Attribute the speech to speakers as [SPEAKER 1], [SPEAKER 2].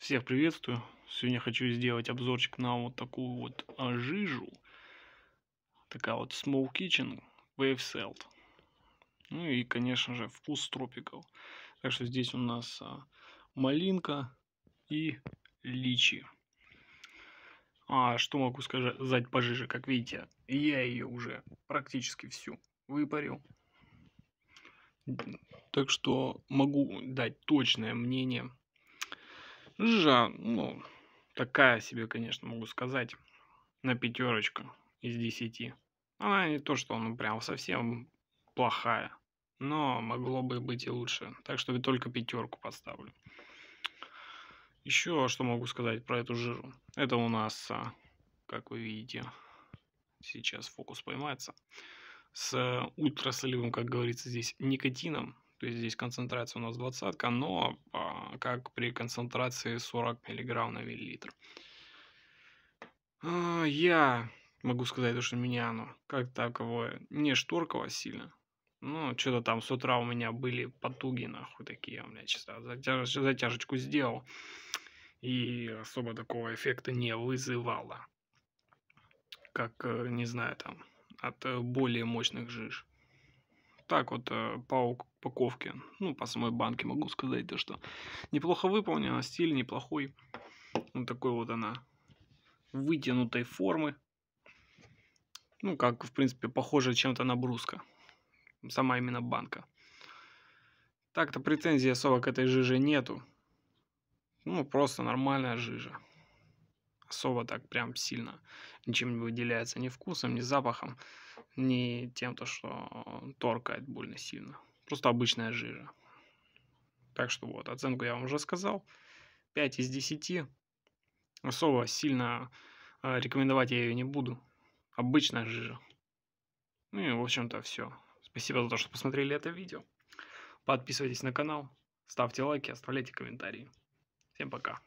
[SPEAKER 1] Всех приветствую! Сегодня хочу сделать обзорчик на вот такую вот а, жижу. Такая вот Small Kitchen Wave Salt. Ну и, конечно же, вкус тропиков. Так что здесь у нас а, малинка и личи. А что могу сказать по жиже? Как видите, я ее уже практически всю выпарил. Так что могу дать точное мнение Жижа, ну, такая себе, конечно, могу сказать, на пятерочку из десяти. Она не то, что она ну, прям совсем плохая, но могло бы быть и лучше. Так что я только пятерку поставлю. Еще что могу сказать про эту жиру. Это у нас, а, как вы видите, сейчас фокус поймается, с э, ультрасолевым, как говорится здесь, никотином. То есть здесь концентрация у нас двадцатка, но а, как при концентрации 40 миллиграмм на миллилитр. А, я могу сказать, что меня оно как таковое не шторкало сильно. Ну, что-то там с утра у меня были потуги, нахуй, такие у меня чисто. Затяж, затяжечку сделал. И особо такого эффекта не вызывало. Как, э, не знаю, там, от э, более мощных жиж так вот э, по упаковке, ну, по самой банке могу сказать, то что неплохо выполнена, стиль неплохой. Вот такой вот она вытянутой формы. Ну, как, в принципе, похоже чем-то на бруска. Сама именно банка. Так-то претензий особо к этой жиже нету. Ну, просто нормальная жижа. Сова так прям сильно ничем не выделяется ни вкусом, ни запахом, ни тем, то, что торкает больно сильно. Просто обычная жижа. Так что вот, оценку я вам уже сказал. 5 из 10. Сова сильно а, рекомендовать я ее не буду. Обычная жижа. Ну и, в общем-то, все. Спасибо за то, что посмотрели это видео. Подписывайтесь на канал, ставьте лайки, оставляйте комментарии. Всем пока.